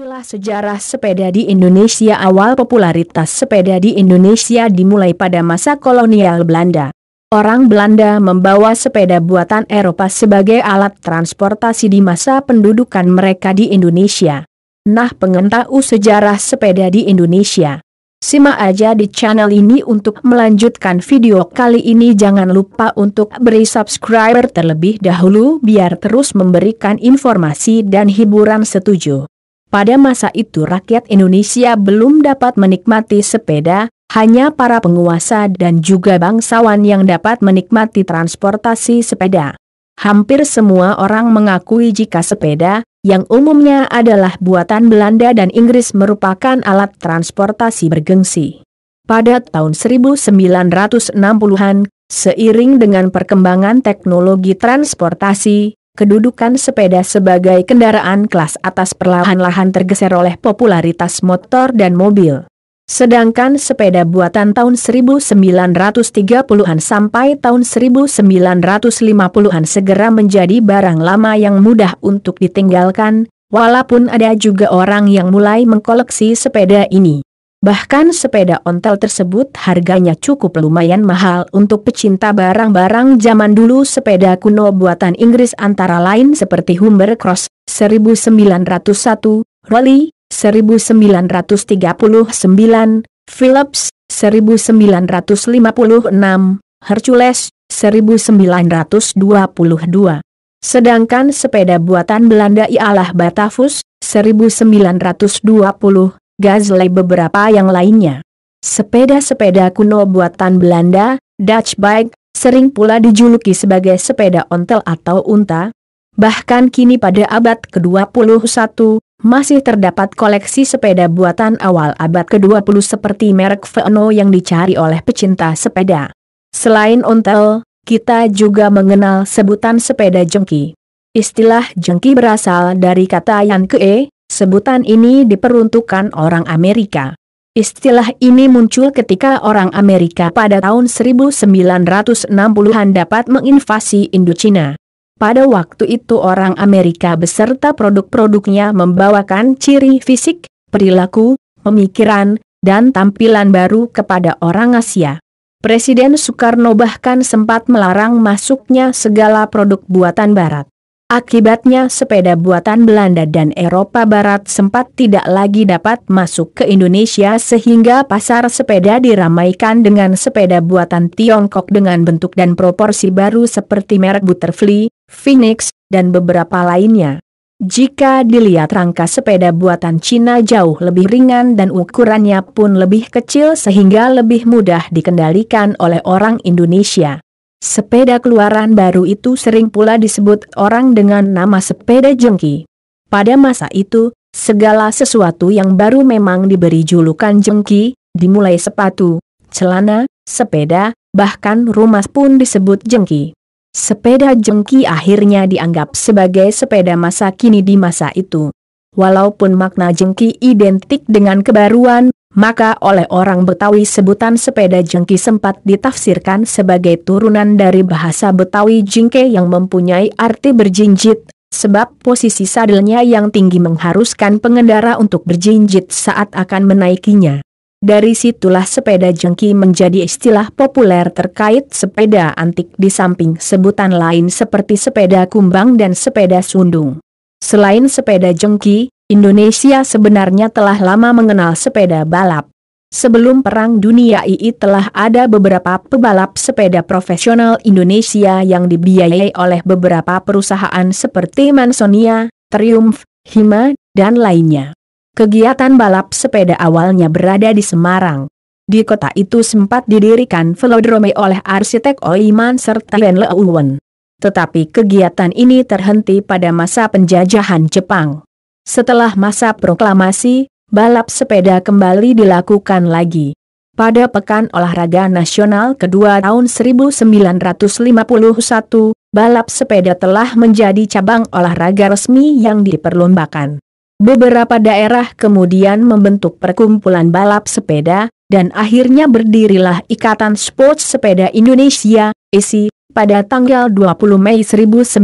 Inilah sejarah sepeda di Indonesia awal popularitas sepeda di Indonesia dimulai pada masa kolonial Belanda. Orang Belanda membawa sepeda buatan Eropa sebagai alat transportasi di masa pendudukan mereka di Indonesia. Nah pengetahu sejarah sepeda di Indonesia. Simak aja di channel ini untuk melanjutkan video kali ini jangan lupa untuk beri subscriber terlebih dahulu biar terus memberikan informasi dan hiburan setuju. Pada masa itu rakyat Indonesia belum dapat menikmati sepeda, hanya para penguasa dan juga bangsawan yang dapat menikmati transportasi sepeda. Hampir semua orang mengakui jika sepeda, yang umumnya adalah buatan Belanda dan Inggris merupakan alat transportasi bergengsi. Pada tahun 1960-an, seiring dengan perkembangan teknologi transportasi, kedudukan sepeda sebagai kendaraan kelas atas perlahan-lahan tergeser oleh popularitas motor dan mobil. Sedangkan sepeda buatan tahun 1930-an sampai tahun 1950-an segera menjadi barang lama yang mudah untuk ditinggalkan, walaupun ada juga orang yang mulai mengkoleksi sepeda ini. Bahkan sepeda ontel tersebut harganya cukup lumayan mahal untuk pecinta barang-barang zaman dulu sepeda kuno buatan Inggris antara lain seperti Humber Cross 1901, Rolly 1939, Philips 1956, Hercules 1922. Sedangkan sepeda buatan Belanda ialah Batavus 1920, Gazle beberapa yang lainnya. Sepeda-sepeda kuno buatan Belanda, Dutch bike, sering pula dijuluki sebagai sepeda ontel atau unta. Bahkan kini pada abad ke-21, masih terdapat koleksi sepeda buatan awal abad ke-20 seperti merek Veno yang dicari oleh pecinta sepeda. Selain ontel, kita juga mengenal sebutan sepeda jengki. Istilah jengki berasal dari kata yang ke-e, Sebutan ini diperuntukkan orang Amerika. Istilah ini muncul ketika orang Amerika pada tahun 1960-an dapat menginvasi Indochina. Pada waktu itu orang Amerika beserta produk-produknya membawakan ciri fisik, perilaku, pemikiran, dan tampilan baru kepada orang Asia. Presiden Soekarno bahkan sempat melarang masuknya segala produk buatan Barat. Akibatnya sepeda buatan Belanda dan Eropa Barat sempat tidak lagi dapat masuk ke Indonesia sehingga pasar sepeda diramaikan dengan sepeda buatan Tiongkok dengan bentuk dan proporsi baru seperti merek Butterfly, Phoenix, dan beberapa lainnya. Jika dilihat rangka sepeda buatan Cina jauh lebih ringan dan ukurannya pun lebih kecil sehingga lebih mudah dikendalikan oleh orang Indonesia. Sepeda keluaran baru itu sering pula disebut orang dengan nama sepeda jengki. Pada masa itu, segala sesuatu yang baru memang diberi julukan jengki, dimulai sepatu, celana, sepeda, bahkan rumah pun disebut jengki. Sepeda jengki akhirnya dianggap sebagai sepeda masa kini di masa itu. Walaupun makna jengki identik dengan kebaruan, maka oleh orang Betawi sebutan sepeda jengki sempat ditafsirkan sebagai turunan dari bahasa Betawi jengke yang mempunyai arti berjinjit, sebab posisi sadelnya yang tinggi mengharuskan pengendara untuk berjinjit saat akan menaikinya. Dari situlah sepeda jengki menjadi istilah populer terkait sepeda antik di samping sebutan lain seperti sepeda kumbang dan sepeda sundung. Selain sepeda jengki, Indonesia sebenarnya telah lama mengenal sepeda balap. Sebelum Perang Dunia II telah ada beberapa pebalap sepeda profesional Indonesia yang dibiayai oleh beberapa perusahaan seperti Mansonia, Triumph, Hima, dan lainnya. Kegiatan balap sepeda awalnya berada di Semarang. Di kota itu sempat didirikan velodrome oleh arsitek Oiman serta Len Leuwen. Tetapi kegiatan ini terhenti pada masa penjajahan Jepang. Setelah masa proklamasi, balap sepeda kembali dilakukan lagi. Pada Pekan Olahraga Nasional kedua tahun 1951, balap sepeda telah menjadi cabang olahraga resmi yang diperlombakan. Beberapa daerah kemudian membentuk perkumpulan balap sepeda, dan akhirnya berdirilah Ikatan Sports Sepeda Indonesia, ISI, pada tanggal 20 Mei 1956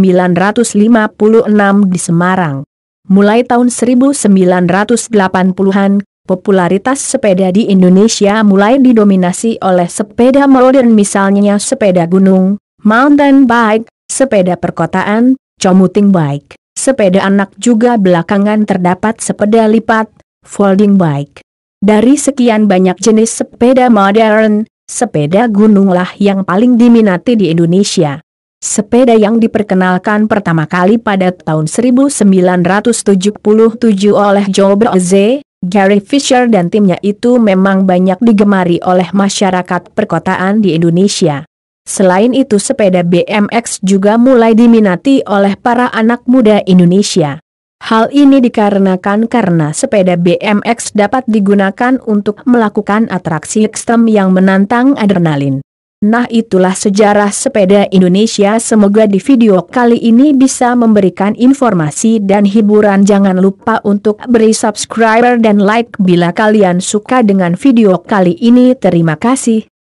di Semarang. Mulai tahun 1980-an, popularitas sepeda di Indonesia mulai didominasi oleh sepeda modern misalnya sepeda gunung, mountain bike, sepeda perkotaan, commuting bike, sepeda anak juga belakangan terdapat sepeda lipat, folding bike. Dari sekian banyak jenis sepeda modern, sepeda gununglah yang paling diminati di Indonesia. Sepeda yang diperkenalkan pertama kali pada tahun 1977 oleh Joe Broze, Gary Fisher dan timnya itu memang banyak digemari oleh masyarakat perkotaan di Indonesia. Selain itu sepeda BMX juga mulai diminati oleh para anak muda Indonesia. Hal ini dikarenakan karena sepeda BMX dapat digunakan untuk melakukan atraksi ekstrem yang menantang adrenalin. Nah itulah sejarah sepeda Indonesia semoga di video kali ini bisa memberikan informasi dan hiburan jangan lupa untuk beri subscriber dan like bila kalian suka dengan video kali ini terima kasih.